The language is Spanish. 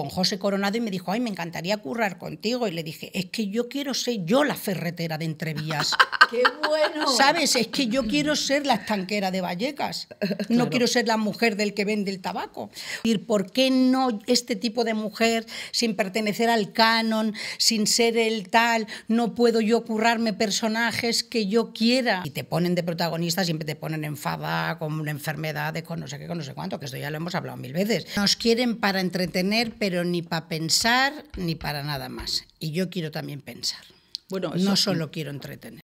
con José Coronado y me dijo, ay, me encantaría currar contigo. Y le dije, es que yo quiero ser yo la ferretera de Entrevías. ¡Qué bueno! ¿Sabes? Es que yo quiero ser la estanquera de Vallecas. No quiero ser la mujer del que vende el tabaco. ¿Y por qué no este tipo de mujer, sin pertenecer al canon, sin ser el tal, no puedo yo currarme personajes que yo quiera? Y te ponen de protagonista, siempre te ponen enfada, con una enfermedad, con no sé qué, con no sé cuánto, que esto ya lo hemos hablado mil veces. Nos quieren para entretener, pero ni para pensar, ni para nada más. Y yo quiero también pensar. Bueno, no solo quiero entretener.